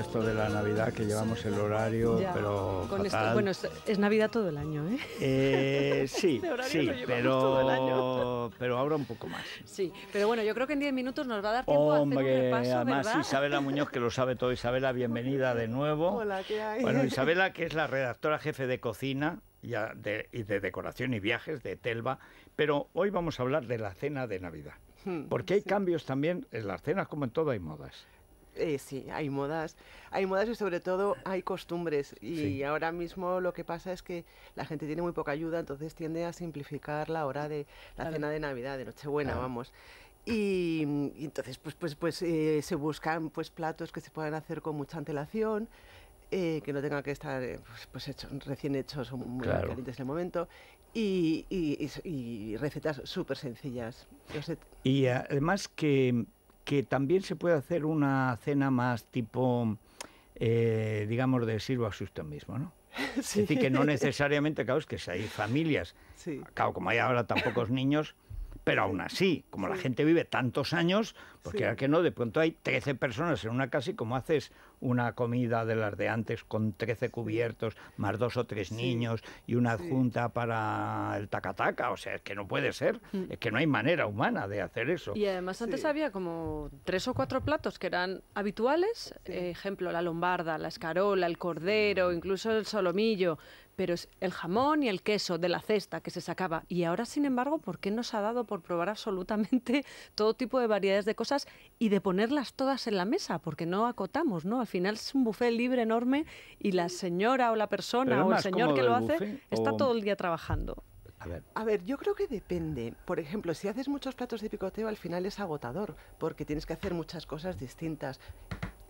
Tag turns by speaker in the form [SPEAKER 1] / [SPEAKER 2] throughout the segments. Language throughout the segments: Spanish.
[SPEAKER 1] Esto de la Navidad que llevamos el horario, pero bueno,
[SPEAKER 2] es Navidad todo el año, ¿eh?
[SPEAKER 1] eh sí, este sí, pero pero ahora un poco más.
[SPEAKER 2] Sí, pero bueno, yo creo que en 10 minutos nos va a dar tiempo a hacer un repaso, además
[SPEAKER 1] Isabela Muñoz que lo sabe todo. Isabela, bienvenida de nuevo.
[SPEAKER 2] Hola, ¿qué hay? Bueno,
[SPEAKER 1] Isabela que es la redactora jefe de cocina y de, decoración y viajes de Telva, pero hoy vamos a hablar de la cena de Navidad. Hmm, Porque hay cambios también en las cenas, como en todo hay modas.
[SPEAKER 3] Eh, sí, hay modas. Hay modas y sobre todo hay costumbres. Y ahora mismo lo que pasa es que la gente tiene muy poca ayuda, entonces tiende a simplificar la hora de la cena de Navidad, de Nochebuena, vamos. Mm, y, entonces pues, pues, pues eh, se buscan pues, platos que se puedan hacer con mucha antelación. Eh, que no tengan que estar pues, pues recién hechos o muy calientes en el momento y, recetas súper sencillas.
[SPEAKER 1] Y además que que también se puede hacer una cena más tipo, eh, digamos, de sirvas usted mismo, ¿no? Sí. Es decir, que no necesariamente, claro, es que si hay familias, sí. claro, como hay ahora tan pocos niños, pero aún así, como la gente vive tantos años, porque ya que no, de pronto hay 13 personas en una casa y como haces una comida de las de antes con 13 cubiertos, más dos o tres niños y una adjunta para el tacataca. O sea, es que no puede ser, mm. es que no hay manera humana de hacer eso. Y además antes
[SPEAKER 2] había como tres o cuatro platos que eran habituales, ejemplo, la lombarda, la escarola, el cordero, mm. incluso el solomillo, pero es el jamón y el queso de la cesta que se sacaba. Y ahora, sin embargo, ¿por qué nos ha dado por probar absolutamente todo tipo de variedades de cosas y de ponerlas todas en la mesa? Porque no acotamos, ¿no? Al final es un buffet libre enorme y la señora o la persona o el señor que lo hace está todo el día trabajando. A ver. a ver. yo creo que depende. Por ejemplo, si haces muchos platos de picoteo,
[SPEAKER 3] al final es agotador, porque tienes que hacer muchas cosas distintas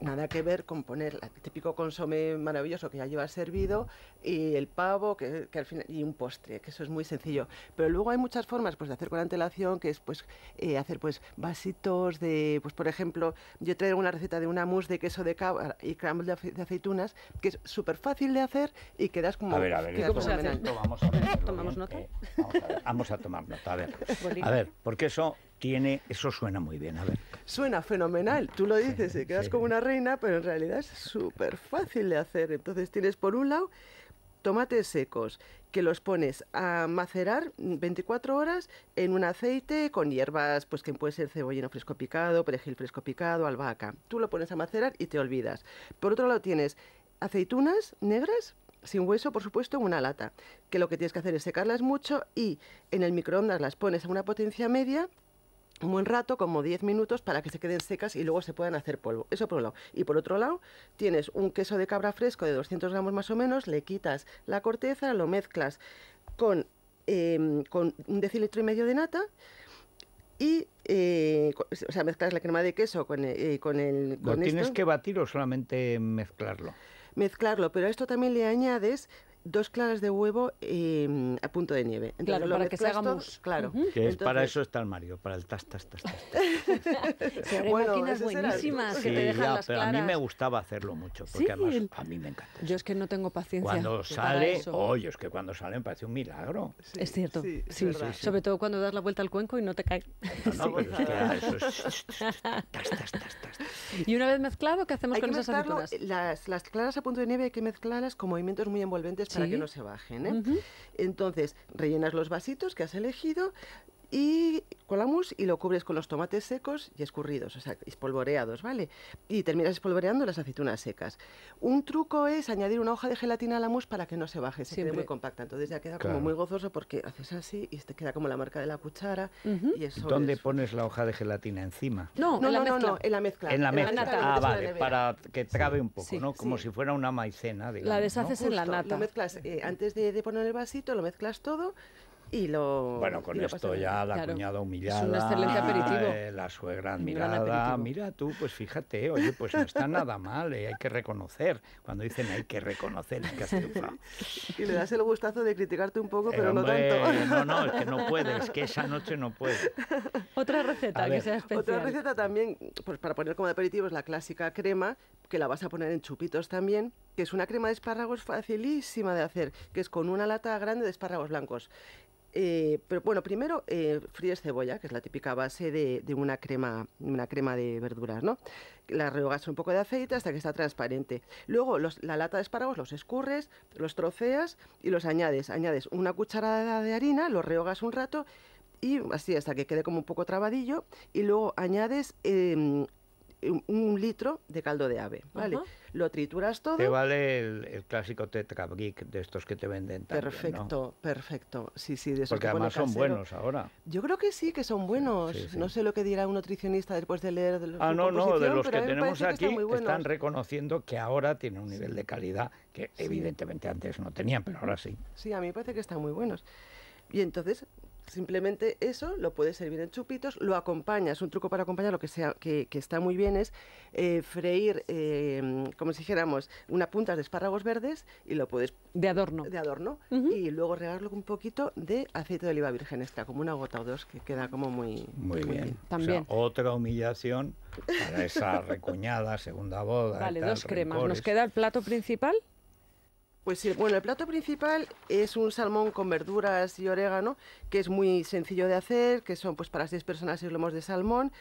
[SPEAKER 3] nada que ver con poner el típico consome maravilloso que ya lleva servido y el pavo que, al final, y un postre, que eso es muy sencillo. Pero luego hay muchas formas pues, de hacer con antelación, que es pues, eh, hacer pues, vasitos de, pues, por ejemplo, yo traigo una receta de una mousse de queso de cabra y crumble de, aceitunas, que es súper fácil de hacer y quedas como... A ver, a ver, a ver, ¿Tomamos nota? Eh,
[SPEAKER 1] a vamos a tomar nota, a ver.
[SPEAKER 3] A ver,
[SPEAKER 1] porque eso tiene, eso suena muy bien, a ver.
[SPEAKER 3] Suena fenomenal, tú lo dices, ...y quedas como una reina, pero en realidad es súper fácil de hacer. Entonces tienes por un lado tomates secos, que los pones a macerar 24 horas en un aceite con hierbas, pues que puede ser cebollino fresco picado, perejil fresco picado, albahaca. Tú lo pones a macerar y te olvidas. Por otro lado tienes aceitunas negras sin hueso, por supuesto, en una lata, que lo que tienes que hacer es secarlas mucho y en el microondas las pones a una potencia media un buen rato, como 10 minutos, para que se queden secas y luego se puedan hacer polvo. Eso por un lado. Y por otro lado, tienes un queso de cabra fresco de 200 gramos más o menos, le quitas la corteza, lo mezclas con, em, un decilitro y medio de nata y eh, o sea, mezclas la crema de queso con, eh, con el... Con ¿Lo tienes que batir o solamente mezclarlo? Mezclarlo, pero a esto también le añades dos claras de huevo em, a punto de nieve. claro, para que se hagamos... Claro. Que para eso
[SPEAKER 1] está el Mario, para el tas, tas, tas, tas.
[SPEAKER 2] bueno, máquinas buenísimas que te dejan las pero A mí me
[SPEAKER 1] gustaba hacerlo mucho, porque además a mí me
[SPEAKER 2] encanta. Yo es que no tengo paciencia. Cuando sale, oye,
[SPEAKER 1] es que cuando sale me parece un milagro. es cierto, sí, Sobre
[SPEAKER 2] todo cuando das la vuelta al cuenco y no te cae. No, pero eso es... Y una vez mezclado, ¿qué hacemos con esas claras
[SPEAKER 3] Las, las claras a punto de nieve hay que mezclarlas con movimientos muy envolventes para que no se bajen. ¿eh? Entonces, rellenas los vasitos que has elegido y con la mousse y lo cubres con los tomates secos y escurridos, o sea, espolvoreados, ¿vale? Y terminas espolvoreando las aceitunas secas. Un truco es añadir una hoja de gelatina a la mousse para que no se baje, se quede muy compacta. Entonces ya queda como muy gozoso porque haces así y te queda como la marca de la cuchara. y eso ¿Dónde
[SPEAKER 1] pones la hoja de gelatina? ¿Encima? No,
[SPEAKER 3] no, en no, la en la mezcla. En la mezcla. Ah, vale,
[SPEAKER 1] para que trabe un poco, ¿no? Como si fuera una maicena, digamos. La deshaces en la nata. Lo
[SPEAKER 3] mezclas, eh, antes de, de poner el vasito, lo mezclas todo y lo. Bueno, con esto ya la cuñada humillada.
[SPEAKER 1] Es un excelente aperitivo. Eh, la suegra admirada. Mira tú, pues fíjate, oye, pues no está nada mal, eh, hay que reconocer. Cuando dicen hay que reconocer, Y le
[SPEAKER 3] das el gustazo de criticarte un poco, eh, pero no tanto. No, no, es que no puedes, es que esa noche no puedes Otra receta que sea especial. Otra receta también, pues para poner como aperitivo, es la clásica crema, que la vas a poner en chupitos también, que es una crema de espárragos facilísima de hacer, que es con una lata grande de espárragos blancos eh, pero bueno, primero eh, fríes cebolla, que es la típica base de, una, crema, una crema de verduras, ¿no? La rehogas un poco de aceite hasta que está transparente. Luego la lata de espárragos los escurres, los troceas y los añades. Añades una cucharada de harina, los rehogas un rato y así hasta que quede como un poco trabadillo y luego añades em, un, litro de caldo de ave, ¿vale? Lo trituras todo. Te
[SPEAKER 1] vale el, clásico Tetra Brick de estos que te venden Perfecto,
[SPEAKER 3] perfecto. Sí, sí, de Porque además son buenos ahora. Yo creo que sí, que son buenos. No sé lo que dirá un nutricionista después de leer de los Ah, no, no, de los que tenemos aquí están,
[SPEAKER 1] reconociendo que ahora tienen un nivel de calidad que evidentemente antes no tenían, pero ahora sí.
[SPEAKER 3] Sí, a mí me parece que están muy buenos. Y entonces Simplemente eso lo puedes servir en chupitos, lo acompañas. Un truco para acompañar lo que, sea, que, está muy bien es eh, freír, em, como si dijéramos, unas puntas de espárragos verdes y lo puedes. De adorno. De adorno. Y luego regarlo con un poquito de aceite de oliva virgen extra, como una gota o dos, que queda como muy. Muy, bien. También.
[SPEAKER 1] otra humillación para esa recuñada, segunda boda. Vale, dos cremas.
[SPEAKER 3] Nos queda el plato principal pues sí, bueno, el plato principal es un salmón con verduras y orégano, que es muy sencillo de hacer, que son pues para 6 personas y lomos de salmón,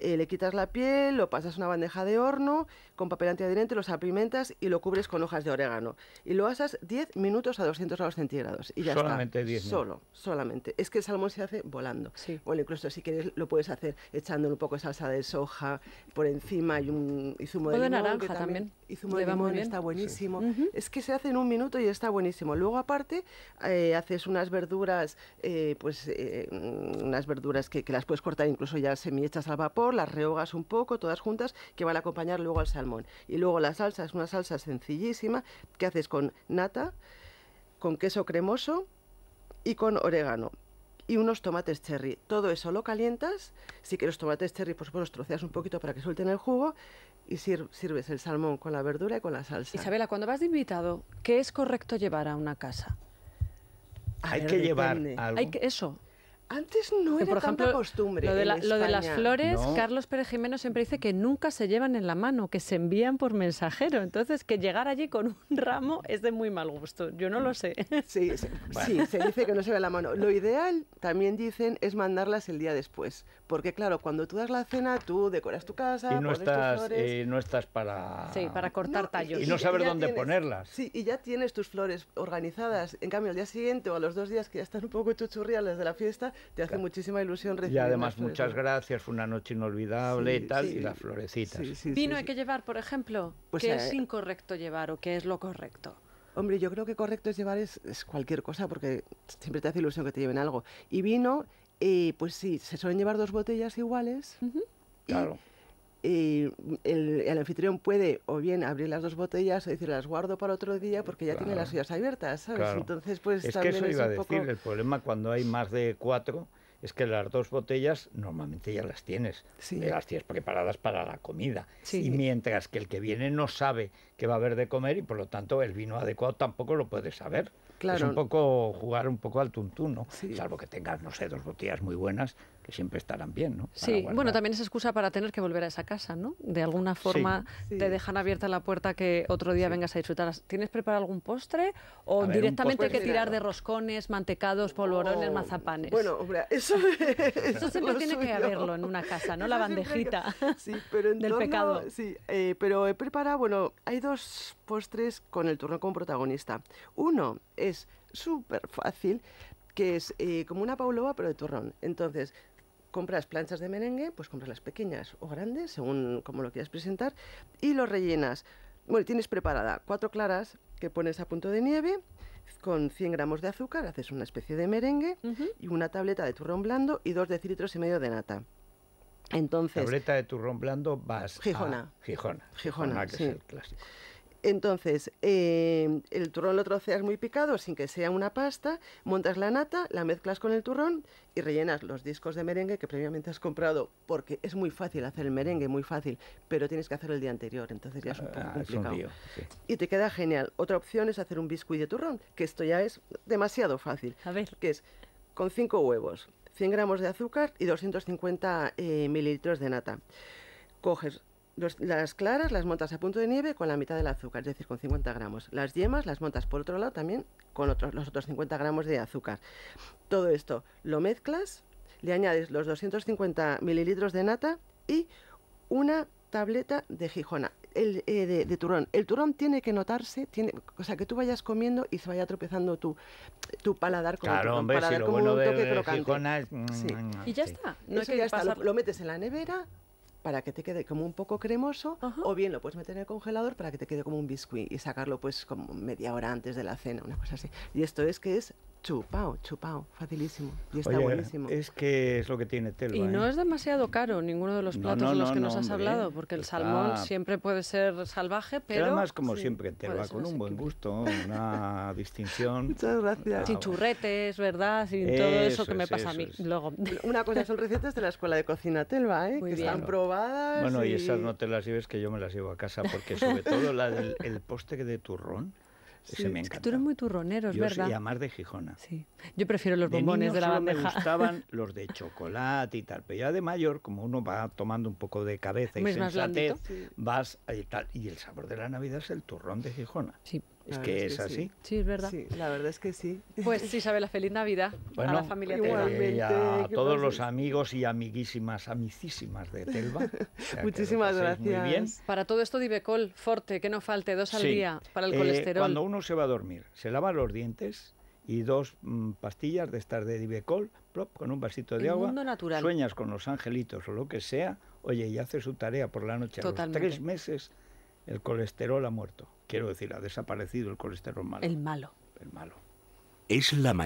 [SPEAKER 3] eh, le quitas la piel, lo pasas una bandeja de horno con papel antiadherente, lo salpimentas y lo cubres con hojas de orégano. Y lo asas 10 minutos a 200 grados centígrados y ya solamente está. 10 Solo, solamente. Es que el salmón se hace volando. O Bueno, incluso si quieres lo puedes hacer echándole un poco de salsa de soja por encima y un y zumo de, o de naranja también, Y zumo de limón está buenísimo. Es que se hace en un minuto y está buenísimo. Luego aparte eh, haces unas verduras, eh, pues eh, mm, unas verduras que, las puedes cortar incluso ya hechas al vapor, las rehogas un poco, todas juntas, que van a acompañar luego al salmón. Y luego la salsa es una salsa sencillísima que haces con nata, con queso cremoso y con orégano y unos tomates cherry. Todo eso lo calientas, sí que los tomates cherry por supuesto los troceas un poquito para que suelten el jugo y sirves el salmón con la verdura y con la salsa. Isabela,
[SPEAKER 2] cuando vas de invitado, ¿qué es correcto llevar a una casa? hay que llevar algo. Hay que, eso, antes no era por costumbre. Lo de, lo de las flores, Carlos Pérez Jimeno siempre dice que nunca se llevan en la mano, que se envían por mensajero. Entonces, que llegar allí con un ramo es de muy mal gusto. Yo no lo sé. Sí, se
[SPEAKER 3] dice que no se ve la mano. Lo ideal, también dicen, es mandarlas el día después. Porque, claro, cuando tú das la cena, tú decoras tu casa, y no eh,
[SPEAKER 1] estás, para. Sí, para
[SPEAKER 3] cortar tallos. Y, no saber dónde ponerlas. Sí, y ya tienes tus flores organizadas. En cambio, al día siguiente o a los dos días que ya están un poco chuchurriales de la fiesta, te hace muchísima ilusión recibir. Y además, muchas gracias, fue una noche inolvidable y tal, y las florecitas. ¿Vino hay
[SPEAKER 2] que llevar, por ejemplo? Pues, ¿Qué eh, es incorrecto llevar o qué es lo correcto?
[SPEAKER 3] Hombre, yo creo que correcto es llevar es, cualquier cosa, porque siempre te hace ilusión que te lleven algo. Y vino, eh, pues sí, se suelen llevar dos botellas iguales. Claro y el, anfitrión puede o bien abrir las dos botellas o decir las guardo para otro día porque ya tiene las suyas abiertas, ¿sabes? Entonces, pues es que eso iba a decir,
[SPEAKER 1] el problema cuando hay más de cuatro es que las dos botellas normalmente ya las tienes, las tienes preparadas para la comida. Y mientras que el que viene no sabe qué va a haber de comer y por lo tanto el vino adecuado tampoco lo puede saber. Es un poco jugar un poco al tuntún, ¿no? Salvo que tengas, no sé, dos botellas muy buenas, siempre estarán bien, ¿no? sí,
[SPEAKER 2] bueno, también es excusa para tener que volver a esa casa, ¿no? De alguna forma te dejan abierta la puerta que otro día vengas a disfrutar. ¿Tienes preparado algún postre o directamente hay que tirar de pues roscones, mantecados, polvorones, oh. mazapanes? Bueno, hombre, eso, eso siempre tiene que haberlo en una
[SPEAKER 3] casa, ¿no? la bandejita sí, pero del pecado. Sí, eh, pero he preparado, bueno, hay dos postres con el turrón como protagonista. Uno es súper fácil, que es eh, como una paulova pero de turrón. Entonces, compras planchas de merengue, pues compras las pequeñas o grandes, según como lo quieras presentar, y los rellenas. Bueno, tienes preparada cuatro claras que pones a punto de nieve, con 100 gramos de azúcar, haces una especie de merengue y una tableta de turrón blando y dos decilitros y medio de nata. Entonces, tableta
[SPEAKER 1] de turrón blando vas Gijona. A Gijona. Gijona,
[SPEAKER 3] entonces, em, el turrón lo troceas muy picado sin que sea una pasta, montas la nata, la mezclas con el turrón y rellenas los discos de merengue que previamente has comprado, porque es muy fácil hacer el merengue, muy fácil, pero tienes que hacer el día anterior, entonces ya es un ah, poco complicado. Y te queda genial. Otra opción es hacer un biscuit de turrón, que esto ya es demasiado fácil. A ver. Que es con 5 huevos, 100 gramos de azúcar y 250 eh, mililitros de nata. Coges las claras las montas a punto de nieve con la mitad del azúcar, es decir, con 50 gramos. Las yemas las montas por otro lado también con los otros 50 gramos de azúcar. Todo esto lo mezclas, le añades los 250 mililitros de nata y una tableta de Gijona, el, eh, de, turón turrón. El turón tiene que notarse, tiene, o sea, que tú vayas comiendo y se vaya tropezando tu, tu paladar con el turrón, hombre, mm, Y ya está. No es que ya está. lo, metes en la nevera, para que te quede como un poco cremoso o bien lo puedes meter en el congelador para que te quede como un biscuit y sacarlo pues como media hora antes de la cena, una cosa así. Y esto es que es Chupao,
[SPEAKER 2] chupao, facilísimo. Y está buenísimo.
[SPEAKER 3] Es que es lo que tiene Telva
[SPEAKER 1] Y no ¿eh?
[SPEAKER 2] es demasiado caro ninguno de los platos de los que nos has hablado, porque el salmón siempre puede ser salvaje, pero. además, como siempre, telva, con un buen
[SPEAKER 1] gusto, una distinción. Muchas gracias.
[SPEAKER 2] Chichurretes,
[SPEAKER 3] ¿verdad? Sin todo eso que me pasa a mí. Luego. Una cosa son recetas de la escuela de cocina Telva,
[SPEAKER 2] ¿eh? Muy que bien. están probadas. Bueno, y... esas no
[SPEAKER 1] te las lleves que yo me las llevo a casa, porque sobre todo la del, el poste de turrón. Sí, es que tú
[SPEAKER 2] eres muy turronero, es Yo verdad. a
[SPEAKER 1] más de Gijona. Sí.
[SPEAKER 2] Yo prefiero los bombones de la solo me gustaban
[SPEAKER 1] los de chocolate y tal, pero ya de mayor, como uno va tomando un poco de cabeza y sensatez, vas y eh, tal. Y el sabor de la Navidad es el turrón de Gijona. Sí. Es que es, así.
[SPEAKER 2] Sí. es verdad. la verdad es que sí. Pues sí, la feliz Navidad a la familia eh, Telva. Y eh, a todos los
[SPEAKER 1] amigos y amiguísimas, amicísimas de Telva. Muchísimas gracias. Muy bien.
[SPEAKER 2] Para todo esto, Divecol, forte, que no falte, dos al día para el eh, colesterol. Cuando
[SPEAKER 1] uno se va a dormir, se lava los dientes y dos mm, pastillas de estas de Divecol, plop, con un vasito de agua. Sueñas con los angelitos o lo que sea, oye, y hace su tarea por la noche. Totalmente. tres meses el colesterol ha muerto. Quiero decir, ha desaparecido el colesterol malo. El malo. El malo. Es la